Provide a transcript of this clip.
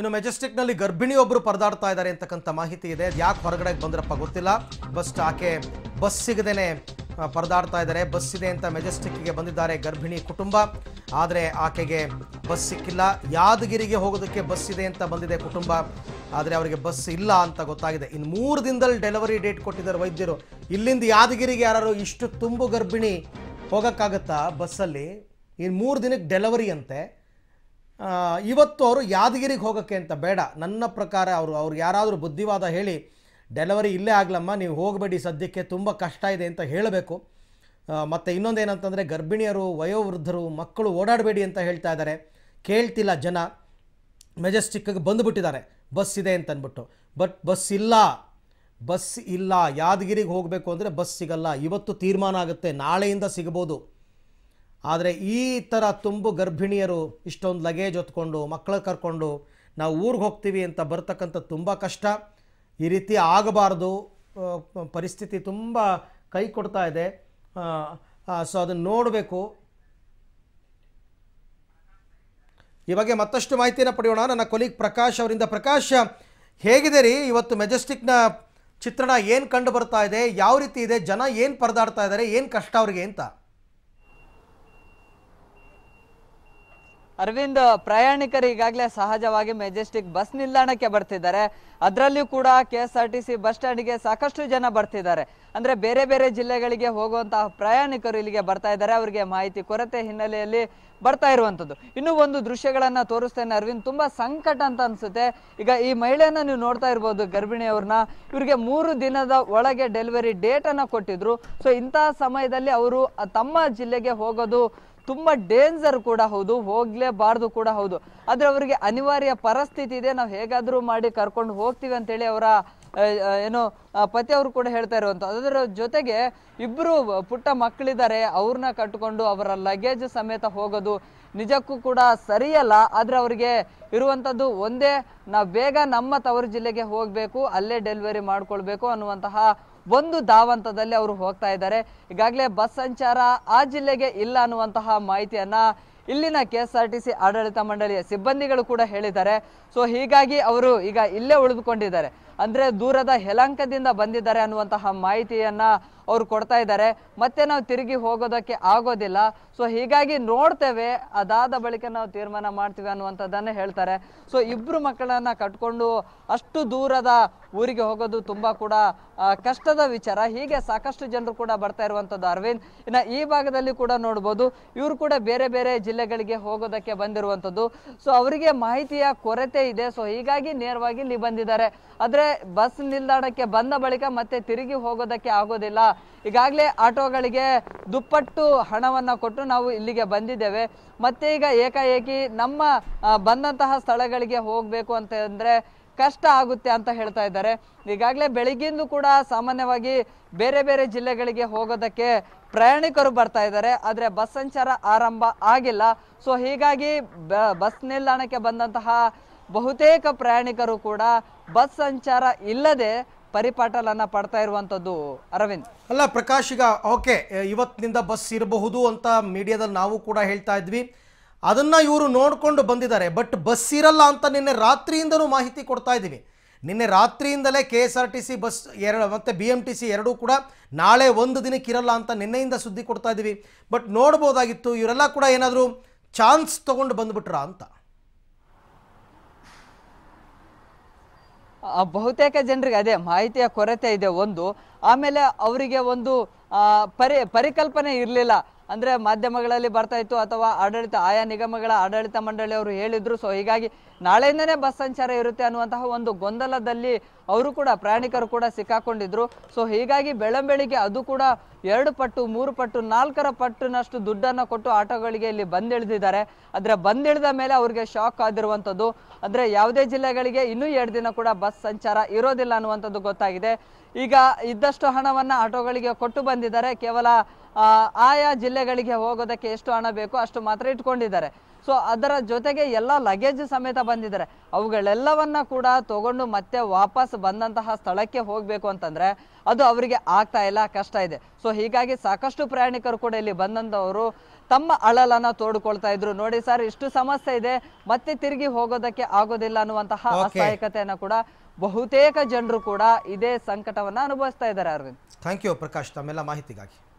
ಇನ್ನು ಮೆಜೆಸ್ಟಿಕ್ನಲ್ಲಿ ಗರ್ಭಿಣಿಯೊಬ್ಬರು ಪರದಾಡ್ತಾ ಇದ್ದಾರೆ ಅಂತಕ್ಕಂಥ ಮಾಹಿತಿ ಇದೆ ಯಾಕೆ ಹೊರಗಡೆ ಬಂದ್ರಪ್ಪ ಗೊತ್ತಿಲ್ಲ ಬಸ್ಟ್ ಆಕೆ ಬಸ್ ಸಿಗದೇನೆ ಪರದಾಡ್ತಾ ಇದ್ದಾರೆ ಬಸ್ ಇದೆ ಅಂತ ಮೆಜೆಸ್ಟಿಕ್ಗೆ ಬಂದಿದ್ದಾರೆ ಗರ್ಭಿಣಿ ಕುಟುಂಬ ಆದರೆ ಆಕೆಗೆ ಬಸ್ ಸಿಕ್ಕಿಲ್ಲ ಯಾದಗಿರಿಗೆ ಹೋಗೋದಕ್ಕೆ ಬಸ್ ಇದೆ ಅಂತ ಬಂದಿದೆ ಕುಟುಂಬ ಆದರೆ ಅವರಿಗೆ ಬಸ್ ಇಲ್ಲ ಅಂತ ಗೊತ್ತಾಗಿದೆ ಇನ್ನು ಮೂರು ದಿನದಲ್ಲಿ ಡೆಲಿವರಿ ಡೇಟ್ ಕೊಟ್ಟಿದ್ದಾರೆ ವೈದ್ಯರು ಇಲ್ಲಿಂದ ಯಾದಗಿರಿಗೆ ಯಾರು ಇಷ್ಟು ತುಂಬು ಗರ್ಭಿಣಿ ಹೋಗೋಕ್ಕಾಗತ್ತಾ ಬಸ್ಸಲ್ಲಿ ಇನ್ನು ಮೂರು ದಿನಕ್ಕೆ ಡೆಲಿವರಿ ಅಂತೆ ಇವತ್ತು ಅವರು ಯಾದಗಿರಿಗೆ ಹೋಗೋಕ್ಕೆ ಅಂತ ಬೇಡ ನನ್ನ ಪ್ರಕಾರ ಅವರು ಅವ್ರು ಯಾರಾದರೂ ಬುದ್ಧಿವಾದ ಹೇಳಿ ಡೆಲಿವರಿ ಇಲ್ಲೇ ಆಗಲಮ್ಮ ನೀವು ಹೋಗಬೇಡಿ ಸದ್ಯಕ್ಕೆ ತುಂಬ ಕಷ್ಟ ಇದೆ ಅಂತ ಹೇಳಬೇಕು ಮತ್ತು ಇನ್ನೊಂದೇನಂತಂದರೆ ಗರ್ಭಿಣಿಯರು ವಯೋವೃದ್ಧರು ಮಕ್ಕಳು ಓಡಾಡಬೇಡಿ ಅಂತ ಹೇಳ್ತಾ ಇದ್ದಾರೆ ಕೇಳ್ತಿಲ್ಲ ಜನ ಮೆಜೆಸ್ಟಿಕ್ಕಾಗಿ ಬಂದುಬಿಟ್ಟಿದ್ದಾರೆ ಬಸ್ ಇದೆ ಅಂತ ಬಟ್ ಬಸ್ ಇಲ್ಲ ಬಸ್ ಇಲ್ಲ ಯಾದಗಿರಿಗೆ ಹೋಗಬೇಕು ಅಂದರೆ ಬಸ್ ಸಿಗಲ್ಲ ಇವತ್ತು ತೀರ್ಮಾನ ಆಗುತ್ತೆ ನಾಳೆಯಿಂದ ಸಿಗ್ಬೋದು ಆದರೆ ಈ ಥರ ತುಂಬು ಗರ್ಭಿಣಿಯರು ಇಷ್ಟೊಂದು ಲಗೇಜ್ ಹೊತ್ಕೊಂಡು ಮಕ್ಕಳು ಕರ್ಕೊಂಡು ನಾವು ಊರಿಗೆ ಹೋಗ್ತೀವಿ ಅಂತ ಬರ್ತಕ್ಕಂಥ ತುಂಬ ಕಷ್ಟ ಈ ರೀತಿ ಆಗಬಾರ್ದು ಪರಿಸ್ಥಿತಿ ತುಂಬ ಕೈ ಕೊಡ್ತಾ ಇದೆ ಸೊ ಅದನ್ನು ನೋಡಬೇಕು ಈ ಬಗ್ಗೆ ಮತ್ತಷ್ಟು ಮಾಹಿತಿಯನ್ನು ಪಡೆಯೋಣ ನನ್ನ ಕೊಲೀಗ್ ಪ್ರಕಾಶ್ ಅವರಿಂದ ಪ್ರಕಾಶ್ ಹೇಗಿದೆ ರೀ ಇವತ್ತು ಮೆಜೆಸ್ಟಿಕ್ನ ಚಿತ್ರಣ ಏನು ಕಂಡು ಬರ್ತಾ ಇದೆ ಯಾವ ರೀತಿ ಇದೆ ಜನ ಏನು ಪರದಾಡ್ತಾ ಇದ್ದಾರೆ ಏನು ಕಷ್ಟ ಅವ್ರಿಗೆ ಅಂತ ಅರವಿಂದ್ ಪ್ರಯಾಣಿಕರು ಈಗಾಗಲೇ ಸಹಜವಾಗಿ ಮೆಜೆಸ್ಟಿಕ್ ಬಸ್ ನಿಲ್ದಾಣಕ್ಕೆ ಬರ್ತಿದ್ದಾರೆ ಅದರಲ್ಲಿಯೂ ಕೂಡ K S R T C bus ಸ್ಟ್ಯಾಂಡ್ಗೆ ಸಾಕಷ್ಟು ಜನ ಬರ್ತಿದ್ದಾರೆ ಅಂದ್ರೆ ಬೇರೆ ಬೇರೆ ಜಿಲ್ಲೆಗಳಿಗೆ ಹೋಗುವಂತಹ ಪ್ರಯಾಣಿಕರು ಇಲ್ಲಿಗೆ ಬರ್ತಾ ಇದ್ದಾರೆ ಅವರಿಗೆ ಮಾಹಿತಿ ಕೊರತೆ ಹಿನ್ನೆಲೆಯಲ್ಲಿ ಬರ್ತಾ ಇರುವಂತದ್ದು ಇನ್ನೂ ಒಂದು ದೃಶ್ಯಗಳನ್ನ ತೋರಿಸ್ತೇನೆ ಅರವಿಂದ್ ತುಂಬಾ ಸಂಕಟ ಅಂತ ಅನ್ಸುತ್ತೆ ಈಗ ಈ ಮಹಿಳೆಯನ್ನ ನೀವು ನೋಡ್ತಾ ಇರ್ಬೋದು ಗರ್ಭಿಣಿಯವ್ರನ್ನ ಇವರಿಗೆ ಮೂರು ದಿನದ ಒಳಗೆ ಡೆಲಿವರಿ ಡೇಟ್ ಅನ್ನ ಕೊಟ್ಟಿದ್ರು ಸೊ ಇಂತಹ ಸಮಯದಲ್ಲಿ ಅವರು ತಮ್ಮ ಜಿಲ್ಲೆಗೆ ಹೋಗೋದು ತುಂಬ ಡೇಂಜರ್ ಕೂಡ ಹೌದು ಹೋಗ್ಲೇಬಾರ್ದು ಕೂಡ ಹೌದು ಆದರೆ ಅವರಿಗೆ ಅನಿವಾರ್ಯ ಪರಿಸ್ಥಿತಿ ಇದೆ ನಾವು ಹೇಗಾದರೂ ಮಾಡಿ ಕರ್ಕೊಂಡು ಹೋಗ್ತೀವಿ ಅಂತೇಳಿ ಅವರ ಏನು ಪತಿ ಅವರು ಕೂಡ ಹೇಳ್ತಾ ಇರುವಂತ ಅದರ ಜೊತೆಗೆ ಇಬ್ಬರು ಪುಟ್ಟ ಮಕ್ಕಳಿದ್ದಾರೆ ಅವ್ರನ್ನ ಕಟ್ಕೊಂಡು ಅವರ ಲಗೇಜ್ ಸಮೇತ ಹೋಗೋದು ನಿಜಕ್ಕೂ ಕೂಡ ಸರಿಯಲ್ಲ ಆದರೆ ಅವರಿಗೆ ಇರುವಂಥದ್ದು ಒಂದೇ ನಾವು ಬೇಗ ನಮ್ಮ ತವರು ಜಿಲ್ಲೆಗೆ ಹೋಗಬೇಕು ಅಲ್ಲೇ ಡೆಲಿವರಿ ಮಾಡ್ಕೊಳ್ಬೇಕು ಅನ್ನುವಂತಹ ಒಂದು ಧಾವಂತದಲ್ಲಿ ಅವರು ಹೋಗ್ತಾ ಇದ್ದಾರೆ ಈಗಾಗಲೇ ಬಸ್ ಸಂಚಾರ ಆ ಜಿಲ್ಲೆಗೆ ಇಲ್ಲ ಅನ್ನುವಂತಹ ಮಾಹಿತಿಯನ್ನ ಇಲ್ಲಿನ K S R T C ಆಡಳಿತ ಮಂಡಳಿಯ ಸಿಬ್ಬಂದಿಗಳು ಕೂಡ ಹೇಳಿದ್ದಾರೆ ಸೊ ಹೀಗಾಗಿ ಅವರು ಈಗ ಇಲ್ಲೇ ಉಳಿದುಕೊಂಡಿದ್ದಾರೆ ಅಂದ್ರೆ ದೂರದ ಹೆಲಂಕದಿಂದ ಬಂದಿದ್ದಾರೆ ಅನ್ನುವಂತಹ ಮಾಹಿತಿಯನ್ನ ಅವರು ಕೊಡ್ತಾ ಇದ್ದಾರೆ ಮತ್ತೆ ನಾವು ತಿರುಗಿ ಹೋಗೋದಕ್ಕೆ ಆಗೋದಿಲ್ಲ ಸೊ ಹೀಗಾಗಿ ನೋಡ್ತೇವೆ ಅದಾದ ಬಳಿಕ ನಾವು ತೀರ್ಮಾನ ಮಾಡ್ತೀವಿ ಅನ್ನುವಂಥದ್ದನ್ನೇ ಹೇಳ್ತಾರೆ ಸೊ ಇಬ್ರು ಮಕ್ಕಳನ್ನ ಕಟ್ಕೊಂಡು ಅಷ್ಟು ದೂರದ ಊರಿಗೆ ಹೋಗೋದು ತುಂಬಾ ಕೂಡ ಕಷ್ಟದ ವಿಚಾರ ಹೀಗೆ ಸಾಕಷ್ಟು ಜನರು ಕೂಡ ಬರ್ತಾ ಇರುವಂಥದ್ದು ಅರವಿಂದ್ ಇನ್ನು ಈ ಭಾಗದಲ್ಲಿ ಕೂಡ ನೋಡ್ಬೋದು ಇವರು ಕೂಡ ಬೇರೆ ಬೇರೆ ಜಿಲ್ಲೆಗಳಿಗೆ ಹೋಗೋದಕ್ಕೆ ಬಂದಿರುವಂಥದ್ದು ಸೊ ಅವರಿಗೆ ಮಾಹಿತಿಯ ಕೊರತೆ ಇದೆ ಸೊ ಹೀಗಾಗಿ ನೇರವಾಗಿ ಇಲ್ಲಿ ಬಂದಿದ್ದಾರೆ ಆದರೆ ಬಸ್ ನಿಲ್ದಾಣಕ್ಕೆ ಬಂದ ಬಳಿಕ ಮತ್ತೆ ತಿರುಗಿ ಹೋಗೋದಕ್ಕೆ ಆಗೋದಿಲ್ಲ ಈಗಾಗಲೇ ಆಟೋಗಳಿಗೆ ದುಪ್ಪಟ್ಟು ಹಣವನ್ನು ಕೊಟ್ಟು ನಾವು ಇಲ್ಲಿಗೆ ಬಂದಿದ್ದೇವೆ ಮತ್ತೆ ಈಗ ಏಕಾಏಕಿ ನಮ್ಮ ಬಂದಂತಹ ಸ್ಥಳಗಳಿಗೆ ಹೋಗಬೇಕು ಅಂತ ಅಂದರೆ ಕಷ್ಟ ಆಗುತ್ತೆ ಅಂತ ಹೇಳ್ತಾ ಇದ್ದಾರೆ ಈಗಾಗಲೇ ಬೆಳಿಗ್ಗೆಂದು ಕೂಡ ಸಾಮಾನ್ಯವಾಗಿ ಬೇರೆ ಬೇರೆ ಜಿಲ್ಲೆಗಳಿಗೆ ಹೋಗೋದಕ್ಕೆ ಪ್ರಯಾಣಿಕರು ಬರ್ತಾ ಇದ್ದಾರೆ ಆದರೆ ಬಸ್ ಸಂಚಾರ ಆರಂಭ ಆಗಿಲ್ಲ ಸೊ ಹೀಗಾಗಿ ಬಸ್ ನಿಲ್ದಾಣಕ್ಕೆ ಬಂದಂತಹ ಬಹುತೇಕ ಪ್ರಯಾಣಿಕರು ಕೂಡ ಬಸ್ ಸಂಚಾರ ಇಲ್ಲದೆ ಪರಿಪಾಟಲನ್ನ ಪಡ್ತಾ ಇರುವಂತದ್ದು ಅರವಿಂದ್ ಅಲ್ಲ ಪ್ರಕಾಶ್ ಈಗ ಓಕೆ ಇವತ್ತಿನಿಂದ ಬಸ್ ಇರಬಹುದು ಅಂತ ಮೀಡಿಯಾದಲ್ಲಿ ನಾವು ಕೂಡ ಹೇಳ್ತಾ ಇದ್ವಿ ಅದನ್ನ ಇವರು ನೋಡ್ಕೊಂಡು ಬಂದಿದ್ದಾರೆ ಬಟ್ ಬಸ್ ಇರಲ್ಲ ಅಂತ ನಿನ್ನೆ ರಾತ್ರಿಯಿಂದನೂ ಮಾಹಿತಿ ಕೊಡ್ತಾ ಇದ್ದೀವಿ ನಿನ್ನೆ ರಾತ್ರಿಯಿಂದಲೇ K S R T C bus ಎರಡು ಮತ್ತು ಬಿ ಎಂ ಟಿ ಸಿ ಎರಡೂ ಕೂಡ ನಾಳೆ ಒಂದು ದಿನಕ್ಕೆ ಇರಲ್ಲ ಅಂತ ನಿನ್ನೆಯಿಂದ ಸುದ್ದಿ ಕೊಡ್ತಾ ಇದ್ದೀವಿ ಬಟ್ ನೋಡ್ಬೋದಾಗಿತ್ತು ಇವರೆಲ್ಲ ಕೂಡ ಏನಾದರೂ ಚಾನ್ಸ್ ತೊಗೊಂಡು ಬಂದ್ಬಿಟ್ರಾ ಅಂತ ಬಹುತೇಕ ಜನರಿಗೆ ಅದೇ ಮಾಹಿತಿಯ ಕೊರತೆ ಇದೆ ಒಂದು ಆಮೇಲೆ ಅವರಿಗೆ ಒಂದು ಪರಿ ಪರಿಕಲ್ಪನೆ ಇರಲಿಲ್ಲ ಅಂದರೆ ಮಾಧ್ಯಮಗಳಲ್ಲಿ ಬರ್ತಾ ಇತ್ತು ಅಥವಾ ಆಡಳಿತ ಆಯಾ ನಿಗಮಗಳ ಆಡಳಿತ ಮಂಡಳಿಯವರು ಹೇಳಿದ್ರು ಸೊ ಹೀಗಾಗಿ ನಾಳೆಯಿಂದನೇ ಬಸ್ ಸಂಚಾರ ಇರುತ್ತೆ ಅನ್ನುವಂತಹ ಒಂದು ಗೊಂದಲದಲ್ಲಿ ಅವರು ಕೂಡ ಪ್ರಯಾಣಿಕರು ಕೂಡ ಸಿಕ್ಕಾಕೊಂಡಿದ್ರು ಸೊ ಹೀಗಾಗಿ ಬೆಳಂಬೆಳಿಗ್ಗೆ ಅದು ಕೂಡ ಎರಡು ಪಟ್ಟು ಮೂರು ಪಟ್ಟು ನಾಲ್ಕರ ಪಟ್ಟಿನಷ್ಟು ದುಡ್ಡನ್ನು ಕೊಟ್ಟು ಆಟೋಗಳಿಗೆ ಇಲ್ಲಿ ಬಂದಿಳಿದಿದ್ದಾರೆ ಆದರೆ ಬಂದಿಳಿದ ಮೇಲೆ ಅವರಿಗೆ ಶಾಕ್ ಆಗಿರುವಂಥದ್ದು ಅಂದರೆ ಯಾವುದೇ ಜಿಲ್ಲೆಗಳಿಗೆ ಇನ್ನೂ ಎರಡು ದಿನ ಕೂಡ ಬಸ್ ಸಂಚಾರ ಇರೋದಿಲ್ಲ ಅನ್ನುವಂಥದ್ದು ಗೊತ್ತಾಗಿದೆ ಈಗ ಇದ್ದಷ್ಟು ಹಣವನ್ನು ಆಟೋಗಳಿಗೆ ಕೊಟ್ಟು ಬಂದಿದ್ದಾರೆ ಕೇವಲ ಆಯಾ ಜಿಲ್ಲೆಗಳಿಗೆ ಹೋಗೋದಕ್ಕೆ ಎಷ್ಟು ಹಣ ಬೇಕೋ ಅಷ್ಟು ಮಾತ್ರ ಇಟ್ಕೊಂಡಿದ್ದಾರೆ ಸೊ ಅದರ ಜೊತೆಗೆ ಎಲ್ಲ ಲಗೇಜ್ ಸಮೇತ ಬಂದಿದ್ದಾರೆ ಅವುಗಳೆಲ್ಲವನ್ನ ಕೂಡ ತಗೊಂಡು ಮತ್ತೆ ವಾಪಸ್ ಬಂದಂತಹ ಸ್ಥಳಕ್ಕೆ ಹೋಗಬೇಕು ಅಂತಂದ್ರೆ ಅದು ಅವರಿಗೆ ಆಗ್ತಾ ಇಲ್ಲ ಕಷ್ಟ ಇದೆ ಸೊ ಹೀಗಾಗಿ ಸಾಕಷ್ಟು ಪ್ರಯಾಣಿಕರು ಕೂಡ ಇಲ್ಲಿ ಬಂದಂತವರು ತಮ್ಮ ಅಳಲನ್ನ ತೋಡ್ಕೊಳ್ತಾ ಇದ್ರು ನೋಡಿ ಸರ್ ಇಷ್ಟು ಸಮಸ್ಯೆ ಇದೆ ಮತ್ತೆ ತಿರುಗಿ ಹೋಗೋದಕ್ಕೆ ಆಗೋದಿಲ್ಲ ಅನ್ನುವಂತಹ ಅಸಹಾಯಕತೆಯನ್ನ ಕೂಡ ಬಹುತೇಕ ಜನರು ಕೂಡ ಇದೇ ಸಂಕಟವನ್ನ ಅನುಭವಿಸ್ತಾ ಇದ್ದಾರೆ ಅರವಿಂದ್ ಥ್ಯಾಂಕ್ ಯು ಪ್ರಕಾಶ್ ತಮ್ಮೆಲ್ಲ ಮಾಹಿತಿಗಾಗಿ